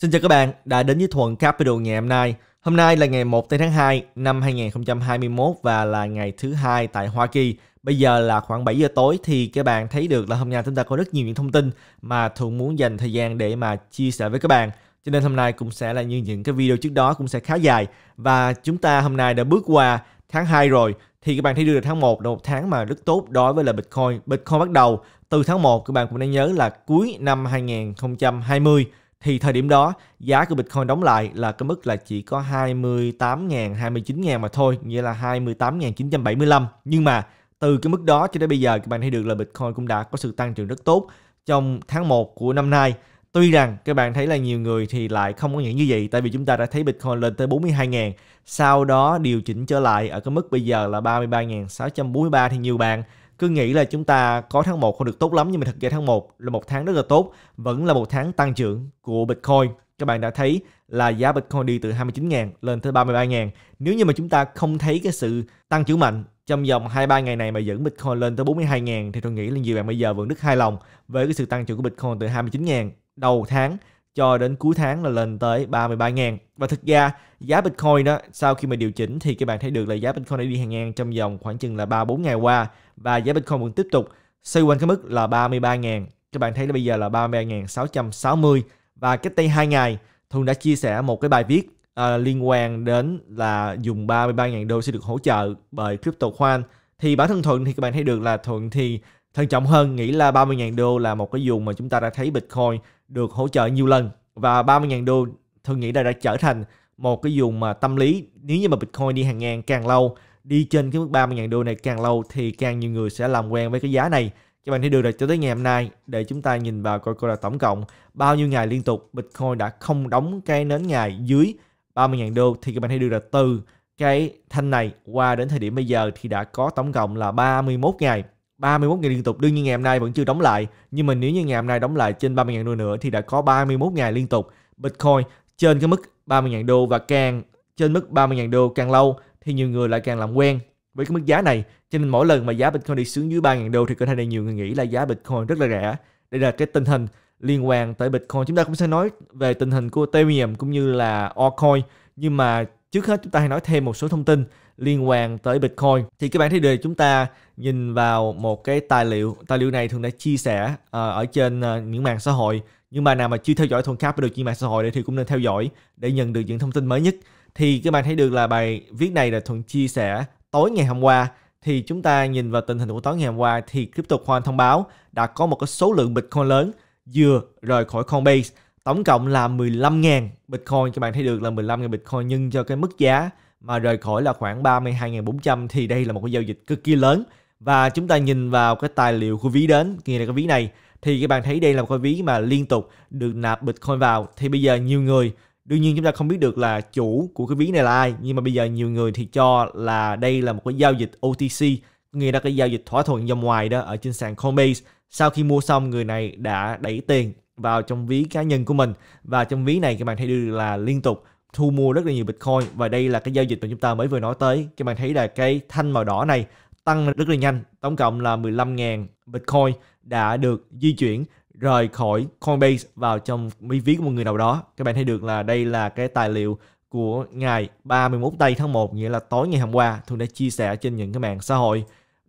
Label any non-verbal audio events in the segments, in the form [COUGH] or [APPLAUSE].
Xin chào các bạn đã đến với Thuận Capital ngày hôm nay. Hôm nay là ngày 1 tháng 2 năm 2021 và là ngày thứ hai tại Hoa Kỳ. Bây giờ là khoảng 7 giờ tối thì các bạn thấy được là hôm nay chúng ta có rất nhiều những thông tin mà Thuận muốn dành thời gian để mà chia sẻ với các bạn. Cho nên hôm nay cũng sẽ là như những cái video trước đó cũng sẽ khá dài và chúng ta hôm nay đã bước qua tháng 2 rồi thì các bạn thấy được tháng 1 là một tháng mà rất tốt đối với là Bitcoin. Bitcoin bắt đầu từ tháng 1 các bạn cũng nên nhớ là cuối năm 2020 thì thời điểm đó giá của Bitcoin đóng lại là cái mức là chỉ có 28.000, 29.000 mà thôi, nghĩa là 28.975. Nhưng mà từ cái mức đó cho đến bây giờ các bạn thấy được là Bitcoin cũng đã có sự tăng trưởng rất tốt trong tháng 1 của năm nay. Tuy rằng các bạn thấy là nhiều người thì lại không có nghĩ như vậy tại vì chúng ta đã thấy Bitcoin lên tới 42.000, sau đó điều chỉnh trở lại ở cái mức bây giờ là 33.643 thì nhiều bạn cứ nghĩ là chúng ta có tháng 1 không được tốt lắm nhưng mà thực ra tháng 1 là một tháng rất là tốt, vẫn là một tháng tăng trưởng của Bitcoin. Các bạn đã thấy là giá Bitcoin đi từ 29.000 lên tới 33.000. Nếu như mà chúng ta không thấy cái sự tăng trưởng mạnh trong vòng 2-3 ngày này mà dẫn Bitcoin lên tới 42.000 thì tôi nghĩ là nhiều bạn bây giờ vẫn rất hài lòng với cái sự tăng trưởng của Bitcoin từ 29.000 đầu tháng cho đến cuối tháng là lên tới 33 000 và thực ra giá Bitcoin đó sau khi mà điều chỉnh thì các bạn thấy được là giá Bitcoin đã đi hàng ngang trong vòng khoảng chừng là 3-4 ngày qua và giá Bitcoin vẫn tiếp tục xoay quanh cái mức là 33 000 các bạn thấy là bây giờ là 33.660 và cách đây 2 ngày Thuần đã chia sẻ một cái bài viết uh, liên quan đến là dùng 33.000 đô sẽ được hỗ trợ bởi crypto khoan thì bản thân Thuận thì các bạn thấy được là Thuận thì thận trọng hơn nghĩ là 30.000 đô là một cái dùng mà chúng ta đã thấy Bitcoin được hỗ trợ nhiều lần và 30.000 đô thường nghĩ là đã trở thành một cái vùng mà tâm lý nếu như mà Bitcoin đi hàng ngàn càng lâu đi trên cái mức 30.000 đô này càng lâu thì càng nhiều người sẽ làm quen với cái giá này các bạn thấy được là cho tới ngày hôm nay để chúng ta nhìn vào coi coi là tổng cộng bao nhiêu ngày liên tục Bitcoin đã không đóng cái nến ngày dưới 30.000 đô thì các bạn thấy được là từ cái thanh này qua đến thời điểm bây giờ thì đã có tổng cộng là 31 ngày 31 ngày liên tục đương nhiên ngày hôm nay vẫn chưa đóng lại nhưng mà nếu như ngày hôm nay đóng lại trên 30.000 đô nữa thì đã có 31 ngày liên tục Bitcoin trên cái mức 30.000 đô và càng trên mức 30.000 đô càng lâu thì nhiều người lại càng làm quen với cái mức giá này cho nên mỗi lần mà giá Bitcoin đi xuống dưới 3.000 đô thì có thể là nhiều người nghĩ là giá Bitcoin rất là rẻ đây là cái tình hình liên quan tới Bitcoin chúng ta cũng sẽ nói về tình hình của Ethereum cũng như là Altcoin nhưng mà trước hết chúng ta hãy nói thêm một số thông tin liên quan tới Bitcoin. Thì các bạn thấy được chúng ta nhìn vào một cái tài liệu, tài liệu này thường đã chia sẻ uh, ở trên uh, những mạng xã hội. Nhưng mà nào mà chưa theo dõi cáp Thuần được trên mạng xã hội thì cũng nên theo dõi để nhận được những thông tin mới nhất. Thì các bạn thấy được là bài viết này là thuận chia sẻ tối ngày hôm qua thì chúng ta nhìn vào tình hình của tối ngày hôm qua thì CryptoCoin thông báo đã có một cái số lượng Bitcoin lớn vừa rời khỏi Coinbase tổng cộng là 15.000 Bitcoin các bạn thấy được là 15.000 Bitcoin nhưng cho cái mức giá mà rời khỏi là khoảng 32.400 thì đây là một cái giao dịch cực kỳ lớn và chúng ta nhìn vào cái tài liệu của ví đến nghe là cái ví này thì các bạn thấy đây là một cái ví mà liên tục được nạp Bitcoin vào thì bây giờ nhiều người đương nhiên chúng ta không biết được là chủ của cái ví này là ai nhưng mà bây giờ nhiều người thì cho là đây là một cái giao dịch OTC nghĩa là cái giao dịch thỏa thuận dòng ngoài đó ở trên sàn Coinbase sau khi mua xong người này đã đẩy tiền vào trong ví cá nhân của mình và trong ví này các bạn thấy được là liên tục thu mua rất là nhiều Bitcoin và đây là cái giao dịch mà chúng ta mới vừa nói tới. Các bạn thấy là cái thanh màu đỏ này tăng rất là nhanh, tổng cộng là 15.000 Bitcoin đã được di chuyển rời khỏi Coinbase vào trong ví ví của một người nào đó. Các bạn thấy được là đây là cái tài liệu của ngày 31 tây tháng 1 nghĩa là tối ngày hôm qua thường đã chia sẻ trên những cái mạng xã hội.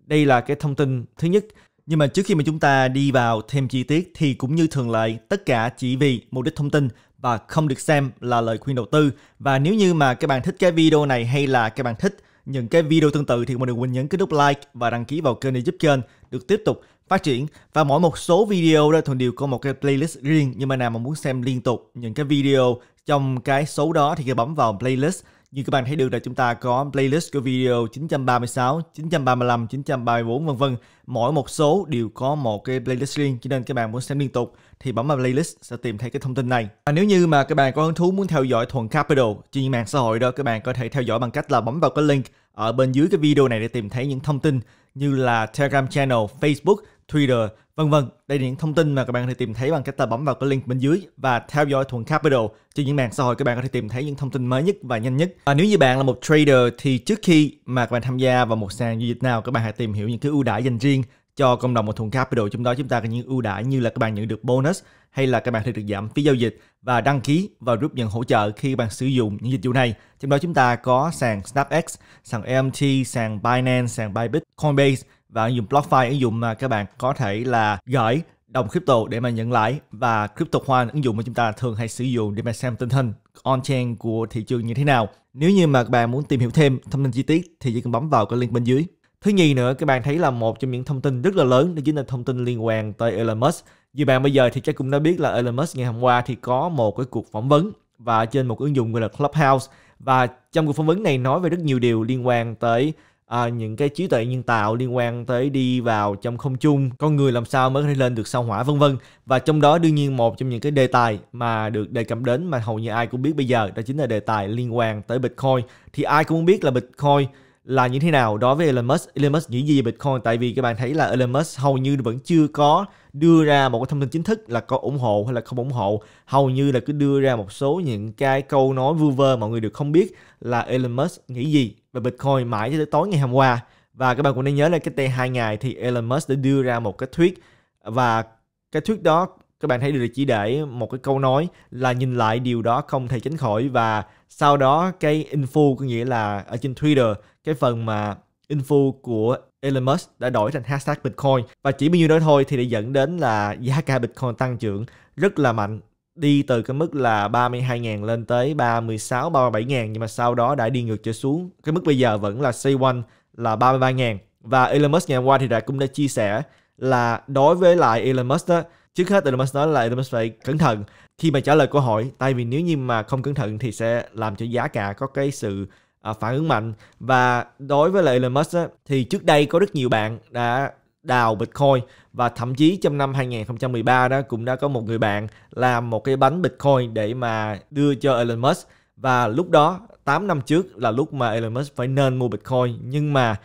Đây là cái thông tin thứ nhất. Nhưng mà trước khi mà chúng ta đi vào thêm chi tiết thì cũng như thường lệ, tất cả chỉ vì mục đích thông tin và không được xem là lời khuyên đầu tư. Và nếu như mà các bạn thích cái video này hay là các bạn thích những cái video tương tự thì mọi người quên nhấn cái nút like và đăng ký vào kênh để giúp kênh được tiếp tục phát triển và mỗi một số video đó thường đều có một cái playlist riêng nhưng mà nào mà muốn xem liên tục những cái video trong cái số đó thì cứ bấm vào playlist như các bạn thấy được là chúng ta có playlist của video 936, 935, 934 vân vân. Mỗi một số đều có một cái playlist riêng cho nên các bạn muốn xem liên tục thì bấm vào playlist sẽ tìm thấy cái thông tin này. Và nếu như mà các bạn có hứng thú muốn theo dõi thuần Capital trên mạng xã hội đó, các bạn có thể theo dõi bằng cách là bấm vào cái link ở bên dưới cái video này để tìm thấy những thông tin như là Telegram channel, Facebook, Twitter, vân vân. Đây là những thông tin mà các bạn có thể tìm thấy bằng cách là bấm vào cái link bên dưới và theo dõi thuần Capital trên những mạng xã hội các bạn có thể tìm thấy những thông tin mới nhất và nhanh nhất. Và nếu như bạn là một trader thì trước khi mà các bạn tham gia vào một sàn giao dịch nào các bạn hãy tìm hiểu những cái ưu đãi dành riêng cho cộng đồng một thùng capital trong đó chúng ta có những ưu đãi như là các bạn nhận được bonus hay là các bạn sẽ được giảm phí giao dịch và đăng ký vào group nhận hỗ trợ khi bạn sử dụng những dịch vụ này. Trong đó chúng ta có sàn SnapX, sàn EMT, sàn Binance, sàn Bybit, Coinbase và ứng dụng BlockFi, ứng dụng mà các bạn có thể là gửi đồng crypto để mà nhận lãi và crypto CryptoCoin ứng dụng mà chúng ta thường hay sử dụng để mà xem tình hình on-chain của thị trường như thế nào. Nếu như mà các bạn muốn tìm hiểu thêm thông tin chi tiết thì chỉ cần bấm vào cái link bên dưới. Thứ nhì nữa, các bạn thấy là một trong những thông tin rất là lớn đó chính là thông tin liên quan tới Elon Musk. Như bạn bây giờ thì chắc cũng đã biết là Elon Musk ngày hôm qua thì có một cái cuộc phỏng vấn và trên một ứng dụng gọi là Clubhouse và trong cuộc phỏng vấn này nói về rất nhiều điều liên quan tới à, những cái trí tuệ nhân tạo liên quan tới đi vào trong không trung con người làm sao mới có thể lên được sao hỏa vân vân và trong đó đương nhiên một trong những cái đề tài mà được đề cập đến mà hầu như ai cũng biết bây giờ đó chính là đề tài liên quan tới bitcoin thì ai cũng biết là bitcoin là như thế nào đối với Elon Musk Elon Musk nghĩ gì về Bitcoin tại vì các bạn thấy là Elon Musk hầu như vẫn chưa có đưa ra một cái thông tin chính thức là có ủng hộ hay là không ủng hộ hầu như là cứ đưa ra một số những cái câu nói vu vơ mọi người đều không biết là Elon Musk nghĩ gì về Bitcoin mãi cho tới tối ngày hôm qua và các bạn cũng nên nhớ là cái tay hai ngày thì Elon Musk đã đưa ra một cái thuyết và cái thuyết đó các bạn thấy được chỉ để một cái câu nói là nhìn lại điều đó không thể tránh khỏi và sau đó cái info có nghĩa là ở trên Twitter cái phần mà info của Elon Musk đã đổi thành hashtag Bitcoin và chỉ bao nhiêu đó thôi thì đã dẫn đến là giá cả Bitcoin tăng trưởng rất là mạnh đi từ cái mức là 32.000 lên tới 36 37.000 nhưng mà sau đó đã đi ngược trở xuống. Cái mức bây giờ vẫn là C1 là 33.000 và Elon Musk ngày hôm qua thì đã cũng đã chia sẻ là đối với lại Elon Musk đó trước hết Elon nói là Elon phải cẩn thận khi mà trả lời câu hỏi tại vì nếu như mà không cẩn thận thì sẽ làm cho giá cả có cái sự à, phản ứng mạnh và đối với lại Elon Musk thì trước đây có rất nhiều bạn đã đào Bitcoin và thậm chí trong năm 2013 đó cũng đã có một người bạn làm một cái bánh Bitcoin để mà đưa cho Elon Musk và lúc đó 8 năm trước là lúc mà Elon Musk phải nên mua Bitcoin nhưng mà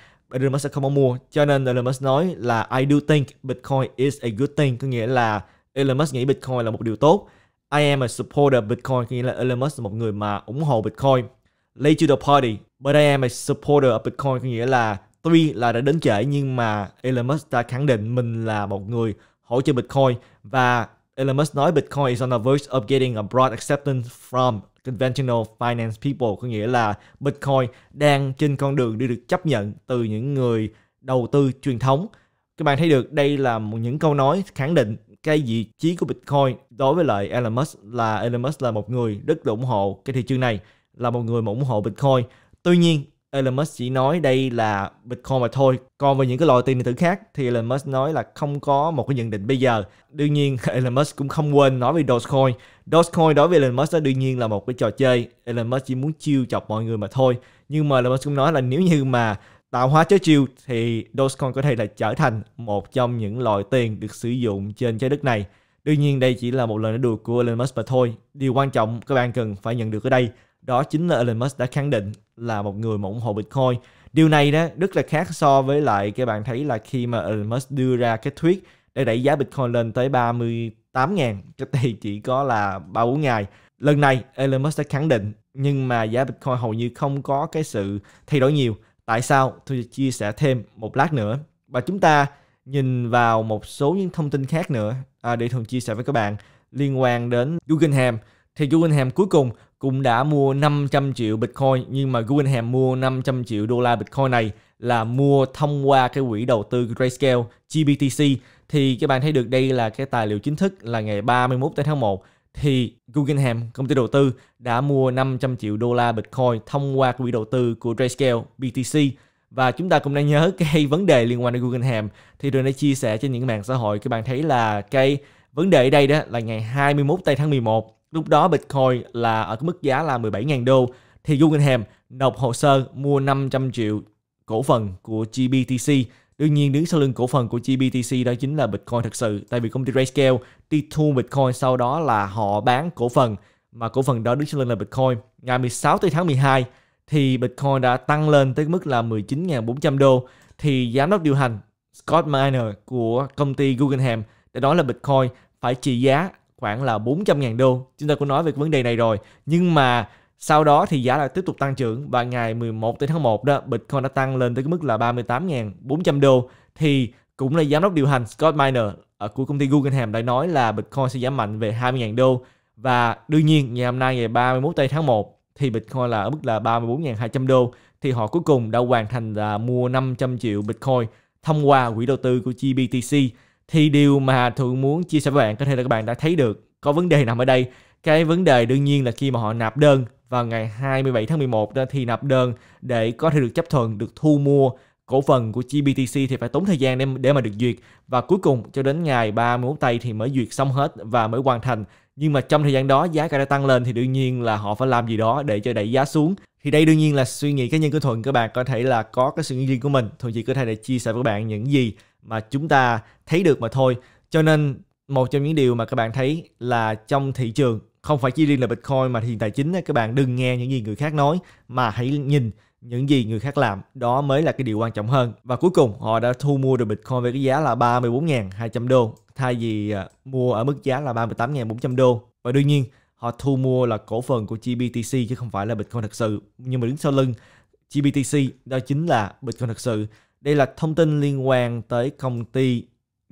Elon Musk sẽ không mong mua. Cho nên Elon Musk nói là I do think Bitcoin is a good thing, có nghĩa là Elon Musk nghĩ Bitcoin là một điều tốt. I am a supporter of Bitcoin, có nghĩa là Elon Musk là một người mà ủng hộ Bitcoin. Late to the party, but I am a supporter of Bitcoin, có nghĩa là tuy là đã đến trễ nhưng mà Elon Musk đã khẳng định mình là một người hỗ trợ Bitcoin và Elon Musk nói Bitcoin is on the verge of getting a broad acceptance from conventional finance people có nghĩa là Bitcoin đang trên con đường đi được chấp nhận từ những người đầu tư truyền thống. Các bạn thấy được đây là một những câu nói khẳng định cái vị trí của Bitcoin đối với lại Elon Musk là Elon Musk là một người rất là ủng hộ cái thị trường này, là một người mà ủng hộ Bitcoin. Tuy nhiên Elon Musk chỉ nói đây là Bitcoin mà thôi. Còn về những cái loại tiền điện tử khác thì Elon Musk nói là không có một cái nhận định bây giờ. Đương nhiên [LAUGHS] Elon Musk cũng không quên nói về Dogecoin. Dogecoin đối với Elon Musk đó đương nhiên là một cái trò chơi. Elon Musk chỉ muốn chiêu chọc mọi người mà thôi. Nhưng mà Elon Musk cũng nói là nếu như mà tạo hóa chớ chiêu thì Dogecoin có thể là trở thành một trong những loại tiền được sử dụng trên trái đất này. Đương nhiên đây chỉ là một lời nói đùa của Elon Musk mà thôi. Điều quan trọng các bạn cần phải nhận được ở đây đó chính là Elon Musk đã khẳng định là một người mà ủng hộ Bitcoin. Điều này đó rất là khác so với lại các bạn thấy là khi mà Elon Musk đưa ra cái tweet để đẩy giá Bitcoin lên tới 38 000 cách đây chỉ có là 3-4 ngày. Lần này Elon Musk đã khẳng định nhưng mà giá Bitcoin hầu như không có cái sự thay đổi nhiều. Tại sao? Tôi chia sẻ thêm một lát nữa. Và chúng ta nhìn vào một số những thông tin khác nữa à, để thường chia sẻ với các bạn liên quan đến Guggenheim. Thì Guggenheim cuối cùng cũng đã mua 500 triệu Bitcoin nhưng mà Guggenheim mua 500 triệu đô la Bitcoin này là mua thông qua cái quỹ đầu tư Grayscale GBTC thì các bạn thấy được đây là cái tài liệu chính thức là ngày 31 tháng 1 thì Guggenheim, công ty đầu tư đã mua 500 triệu đô la Bitcoin thông qua quỹ đầu tư của Grayscale BTC và chúng ta cũng đang nhớ [LAUGHS] cái vấn đề liên quan đến Guggenheim thì tôi đã chia sẻ trên những mạng xã hội các bạn thấy là cái vấn đề ở đây đó là ngày 21 tây tháng 11 Lúc đó Bitcoin là ở mức giá là 17.000 đô thì Guggenheim nộp hồ sơ mua 500 triệu cổ phần của GBTC. Đương nhiên đứng sau lưng cổ phần của GBTC đó chính là Bitcoin thật sự tại vì công ty Grayscale đi thu Bitcoin sau đó là họ bán cổ phần mà cổ phần đó đứng sau lưng là Bitcoin. Ngày 16 tới tháng 12 thì Bitcoin đã tăng lên tới mức là 19.400 đô thì giám đốc điều hành Scott Miner của công ty Guggenheim đã nói là Bitcoin phải trị giá khoảng là 400.000 đô. Chúng ta cũng nói về vấn đề này rồi. Nhưng mà sau đó thì giá lại tiếp tục tăng trưởng và ngày 11 tới tháng 1 đó Bitcoin đã tăng lên tới cái mức là 38.400 đô thì cũng là giám đốc điều hành Scott Miner ở của công ty Guggenheim đã nói là Bitcoin sẽ giảm mạnh về 20.000 đô và đương nhiên ngày hôm nay ngày 31 tây tháng 1 thì Bitcoin là ở mức là 34.200 đô thì họ cuối cùng đã hoàn thành là mua 500 triệu Bitcoin thông qua quỹ đầu tư của GBTC thì điều mà thường muốn chia sẻ với bạn có thể là các bạn đã thấy được có vấn đề nằm ở đây cái vấn đề đương nhiên là khi mà họ nạp đơn vào ngày 27 tháng 11 đó thì nạp đơn để có thể được chấp thuận được thu mua cổ phần của GBTC thì phải tốn thời gian để, để mà được duyệt và cuối cùng cho đến ngày 31 tây thì mới duyệt xong hết và mới hoàn thành nhưng mà trong thời gian đó giá cả đã tăng lên thì đương nhiên là họ phải làm gì đó để cho đẩy giá xuống thì đây đương nhiên là suy nghĩ cá nhân của thuận các bạn có thể là có cái suy nghĩ riêng của mình thuận chỉ có thể để chia sẻ với các bạn những gì mà chúng ta thấy được mà thôi cho nên một trong những điều mà các bạn thấy là trong thị trường không phải chỉ riêng là bitcoin mà hiện tài chính các bạn đừng nghe những gì người khác nói mà hãy nhìn những gì người khác làm đó mới là cái điều quan trọng hơn và cuối cùng họ đã thu mua được bitcoin với cái giá là 34.200 đô thay vì à, mua ở mức giá là 38.400 đô. Và đương nhiên, họ thu mua là cổ phần của GBTC chứ không phải là Bitcoin thật sự. Nhưng mà đứng sau lưng GBTC đó chính là Bitcoin thật sự. Đây là thông tin liên quan tới công ty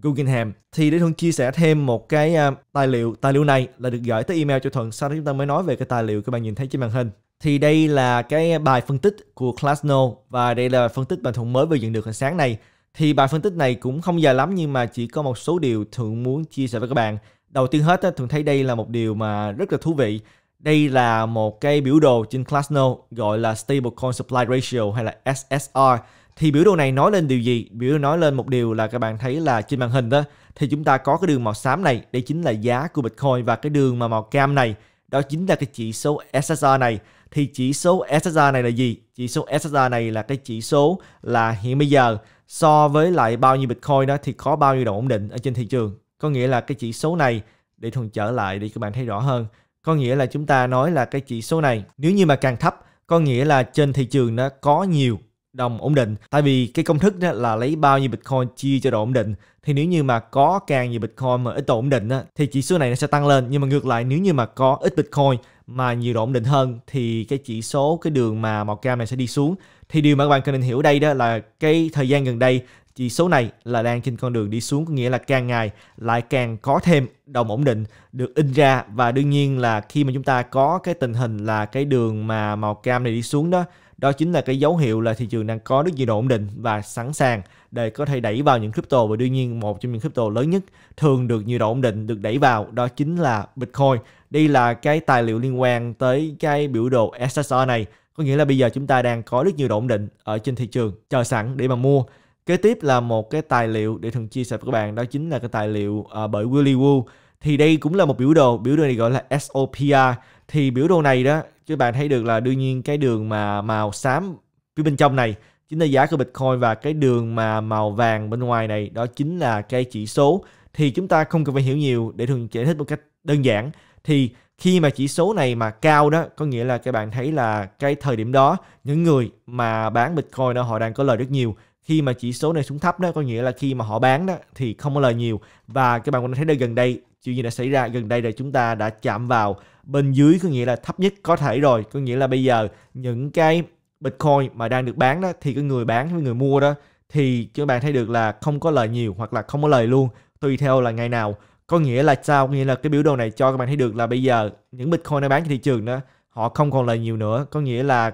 Guggenheim. Thì để Thuận chia sẻ thêm một cái à, tài liệu. Tài liệu này là được gửi tới email cho Thuận. Sau đó chúng ta mới nói về cái tài liệu các bạn nhìn thấy trên màn hình. Thì đây là cái bài phân tích của Classno và đây là phân tích mà Thuận mới vừa nhận được hồi sáng này thì bài phân tích này cũng không dài lắm nhưng mà chỉ có một số điều Thượng muốn chia sẻ với các bạn. Đầu tiên hết, Thượng thấy đây là một điều mà rất là thú vị. Đây là một cái biểu đồ trên Glassnode gọi là Stablecoin Supply Ratio hay là SSR. Thì biểu đồ này nói lên điều gì? Biểu đồ nói lên một điều là các bạn thấy là trên màn hình đó thì chúng ta có cái đường màu xám này, đây chính là giá của Bitcoin và cái đường mà màu cam này đó chính là cái chỉ số SSR này thì chỉ số SSR này là gì? Chỉ số SSR này là cái chỉ số là hiện bây giờ so với lại bao nhiêu Bitcoin đó thì có bao nhiêu đồng ổn định ở trên thị trường. Có nghĩa là cái chỉ số này để thuần trở lại để các bạn thấy rõ hơn. Có nghĩa là chúng ta nói là cái chỉ số này nếu như mà càng thấp có nghĩa là trên thị trường nó có nhiều đồng ổn định tại vì cái công thức đó là lấy bao nhiêu bitcoin chia cho độ ổn định thì nếu như mà có càng nhiều bitcoin mà ít độ ổn định đó, thì chỉ số này nó sẽ tăng lên nhưng mà ngược lại nếu như mà có ít bitcoin mà nhiều độ ổn định hơn thì cái chỉ số cái đường mà màu cam này sẽ đi xuống thì điều mà các bạn cần nên hiểu đây đó là cái thời gian gần đây chỉ số này là đang trên con đường đi xuống có nghĩa là càng ngày lại càng có thêm đồng ổn định được in ra và đương nhiên là khi mà chúng ta có cái tình hình là cái đường mà màu cam này đi xuống đó đó chính là cái dấu hiệu là thị trường đang có rất nhiều độ ổn định và sẵn sàng để có thể đẩy vào những crypto và đương nhiên một trong những crypto lớn nhất thường được nhiều độ ổn định được đẩy vào đó chính là Bitcoin đây là cái tài liệu liên quan tới cái biểu đồ SSR này. Có nghĩa là bây giờ chúng ta đang có rất nhiều ổn định ở trên thị trường chờ sẵn để mà mua. Kế tiếp là một cái tài liệu để thường chia sẻ với các bạn đó chính là cái tài liệu uh, bởi Willy Wu. Thì đây cũng là một biểu đồ, biểu đồ này gọi là SOPR. Thì biểu đồ này đó, các bạn thấy được là đương nhiên cái đường mà màu xám phía bên trong này chính là giá của Bitcoin và cái đường mà màu vàng bên ngoài này đó chính là cái chỉ số thì chúng ta không cần phải hiểu nhiều để thường giải thích một cách đơn giản thì khi mà chỉ số này mà cao đó có nghĩa là các bạn thấy là cái thời điểm đó những người mà bán bitcoin đó họ đang có lời rất nhiều khi mà chỉ số này xuống thấp đó có nghĩa là khi mà họ bán đó thì không có lời nhiều và các bạn có thấy đây gần đây chuyện gì đã xảy ra gần đây là chúng ta đã chạm vào bên dưới có nghĩa là thấp nhất có thể rồi có nghĩa là bây giờ những cái bitcoin mà đang được bán đó thì cái người bán với người mua đó thì các bạn thấy được là không có lời nhiều hoặc là không có lời luôn tùy theo là ngày nào có nghĩa là sao nghĩa là cái biểu đồ này cho các bạn thấy được là bây giờ những bitcoin đang bán trên thị trường đó họ không còn lời nhiều nữa có nghĩa là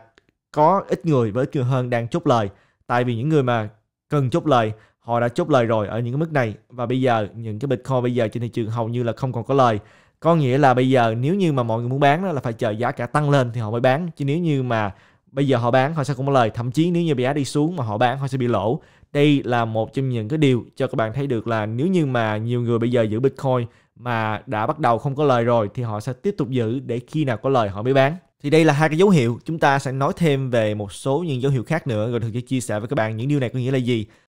có ít người với ít người hơn đang chốt lời tại vì những người mà cần chốt lời họ đã chốt lời rồi ở những cái mức này và bây giờ những cái bitcoin bây giờ trên thị trường hầu như là không còn có lời có nghĩa là bây giờ nếu như mà mọi người muốn bán đó là phải chờ giá cả tăng lên thì họ mới bán chứ nếu như mà bây giờ họ bán họ sẽ không có lời thậm chí nếu như giá đi xuống mà họ bán họ sẽ bị lỗ đây là một trong những cái điều cho các bạn thấy được là nếu như mà nhiều người bây giờ giữ Bitcoin mà đã bắt đầu không có lời rồi thì họ sẽ tiếp tục giữ để khi nào có lời họ mới bán. Thì đây là hai cái dấu hiệu, chúng ta sẽ nói thêm về một số những dấu hiệu khác nữa rồi thực sẽ chia sẻ với các bạn những điều này có nghĩa là gì.